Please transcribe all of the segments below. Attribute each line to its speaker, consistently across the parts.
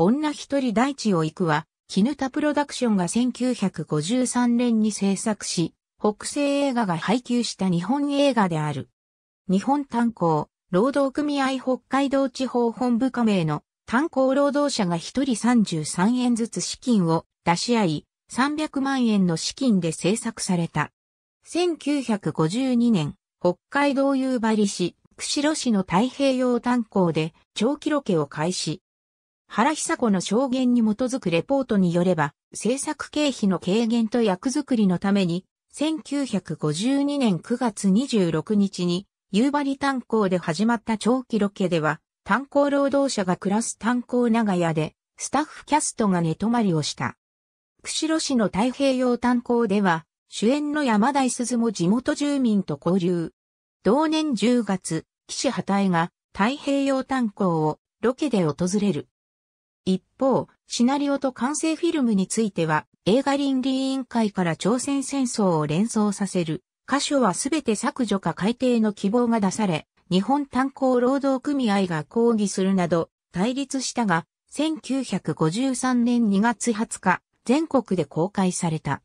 Speaker 1: 女一人大地を行くは、キヌタプロダクションが1953年に制作し、北西映画が配給した日本映画である。日本炭鉱、労働組合北海道地方本部加盟の炭鉱労働者が一人33円ずつ資金を出し合い、300万円の資金で制作された。1952年、北海道夕張市、釧路市の太平洋炭鉱で長期ロケを開始。原久子の証言に基づくレポートによれば、制作経費の軽減と役作りのために、1952年9月26日に、夕張炭鉱で始まった長期ロケでは、炭鉱労働者が暮らす炭鉱長屋で、スタッフキャストが寝泊まりをした。釧路市の太平洋炭鉱では、主演の山田鈴も地元住民と交流。同年10月、岸畑が太平洋炭鉱をロケで訪れる。一方、シナリオと完成フィルムについては、映画倫理委員会から朝鮮戦争を連想させる、箇所はすべて削除か改定の希望が出され、日本炭鉱労働組合が抗議するなど、対立したが、1953年2月20日、全国で公開された。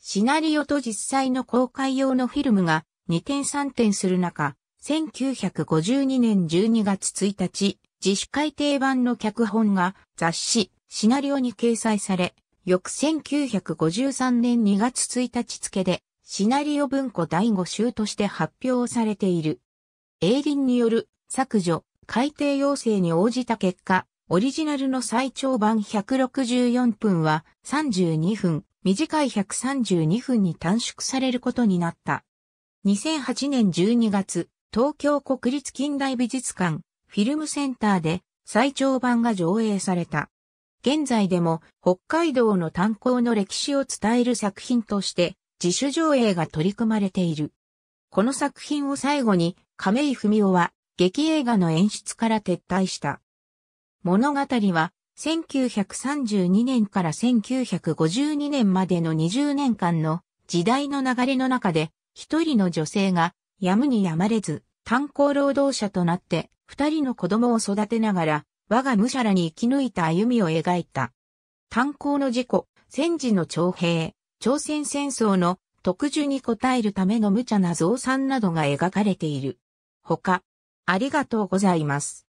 Speaker 1: シナリオと実際の公開用のフィルムが2点3点する中、1952年12月1日、自主改訂版の脚本が雑誌、シナリオに掲載され、翌1953年2月1日付で、シナリオ文庫第5集として発表されている。エイリンによる削除、改訂要請に応じた結果、オリジナルの最長版164分は32分、短い132分に短縮されることになった。2008年12月、東京国立近代美術館、フィルムセンターで最長版が上映された。現在でも北海道の炭鉱の歴史を伝える作品として自主上映が取り組まれている。この作品を最後に亀井文夫は劇映画の演出から撤退した。物語は1932年から1952年までの20年間の時代の流れの中で一人の女性がやむにやまれず炭鉱労働者となって二人の子供を育てながら、我が無者らに生き抜いた歩みを描いた。炭鉱の事故、戦時の徴兵、朝鮮戦争の特需に応えるための無茶な増産などが描かれている。他、ありがとうございます。